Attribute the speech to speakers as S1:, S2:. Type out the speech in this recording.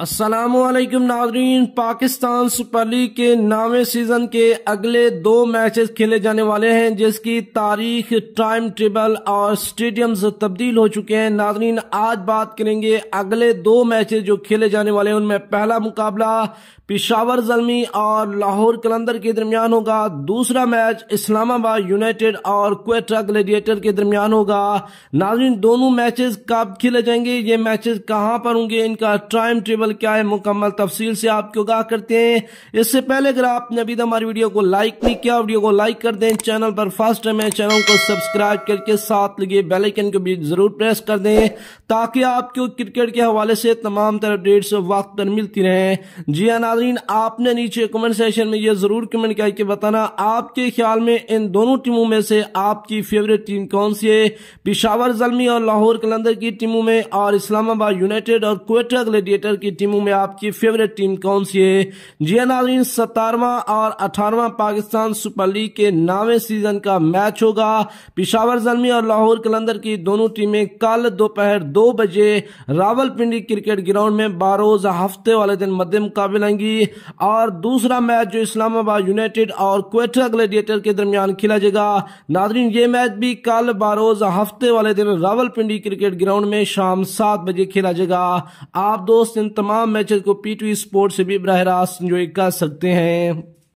S1: असलम नाजरीन Pakistan super league के नावे सीजन के अगले दो मैचेस खेले जाने वाले हैं जिसकी तारीख टाइम टेबल और स्टेडियम्स तब्दील हो चुके हैं नाजरीन आज बात करेंगे अगले दो मैचेस जो खेले जाने वाले हैं उनमें पहला मुकाबला पिशावर जलमी और लाहौर कलंदर के दरमियान होगा दूसरा मैच इस्लामाबाद यूनाइटेड और क्वेटा ग्लेडिएटर के दरमियान होगा नाजरीन दोनों मैचेस कब खेले जाएंगे ये मैचेस कहाँ पर होंगे इनका टाइम टेबल अमल क्या है मुकम्मल तफसील से आपको आगाह करते हैं इससे पहले अगर आपने अभी तक हमारी वीडियो को लाइक नहीं किया वीडियो को लाइक कर दें चैनल पर फर्स्ट टाइम है चैनल को सब्सक्राइब करके साथ लगे बेलाइकन को भी जरूर प्रेस कर दें ताकि आपको क्रिकेट के हवाले से तमाम तरह अपडेट्स वक्त पर मिलती रहे जी हाँ, नाजरीन आपने नीचे कमेंट सेशन में यह जरूर कमेंट करके बताना आपके ख्याल में इन दोनों टीमों में से आपकी फेवरेट टीम कौन सी है पिशावर जलमी और लाहौर कलंदर की टीमों में और इस्लामाबाद यूनाइटेड और क्वेटा ग्लेडिएटर की टीमों में आपकी फेवरेट टीम कौन सी है जी नाजरीन सतारवा और अठारवा पाकिस्तान सुपर लीग के नावे सीजन का मैच होगा पिशावर जलमी और लाहौर कलंदर की दोनों टीमें कल दोपहर दो, दो बजे रावलपिंडी क्रिकेट ग्राउंड में बारोज हफ्ते वाले दिन मध्य मुकाबले आएंगी और दूसरा मैच जो इस्लामाबाद यूनाइटेड और क्वेटा ग्लेडिएटर के दरमियान खेला जाएगा नाजरीन ये मैच भी कल बारोज हफ्ते वाले दिन रावलपिंडी क्रिकेट ग्राउंड में शाम सात बजे खेला जाएगा आप दोस्त इन तमाम तमाम मैचेस को पीटी स्पोर्ट्स स्पोर्ट से भी बरह रास्त इंजॉय कर सकते हैं